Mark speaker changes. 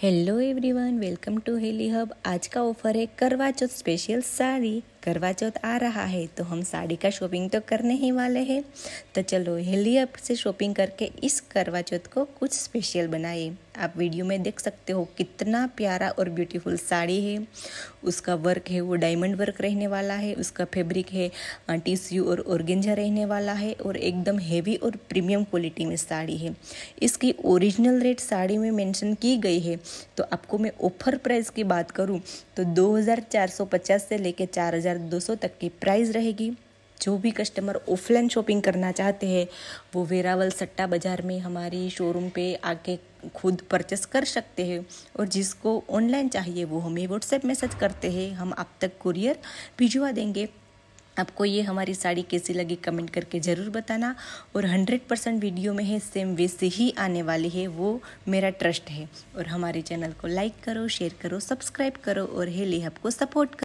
Speaker 1: hello everyone welcome to Heli Hub आज का offer है करवा चौथ स्पेशल साड़ी करवा चौथ आ रहा है तो हम साड़ी का शॉपिंग तो करने ही वाले हैं तो चलो हेली अप से शॉपिंग करके इस करवा चौथ को कुछ स्पेशल बनाए आप वीडियो में देख सकते हो कितना प्यारा और ब्यूटीफुल साड़ी है उसका वर्क है वो डायमंड वर्क रहने वाला है उसका फैब्रिक है टिश्यू और ऑर्गेंजा रहने वाला है और एकदम हेवी और प्रीमियम क्वालिटी में साड़ी है इसकी ओरिजिनल रेट साड़ी में मेंशन की गई है तो आपको मैं ऑफर प्राइस की बात करूँ तो 2450 से लेकर चार हज़ार तक की प्राइस रहेगी जो भी कस्टमर ऑफलाइन शॉपिंग करना चाहते हैं वो वेरावल सट्टा बाज़ार में हमारी शोरूम पे आके खुद परचेस कर सकते हैं और जिसको ऑनलाइन चाहिए वो हमें व्हाट्सएप मैसेज करते हैं हम आप तक कुरियर भिजवा देंगे आपको ये हमारी साड़ी कैसी लगी कमेंट करके ज़रूर बताना और 100 परसेंट वीडियो में है सेम वैसे ही आने वाली है वो मेरा ट्रस्ट है और हमारे चैनल को लाइक करो शेयर करो सब्सक्राइब करो और हेली आपको सपोर्ट करो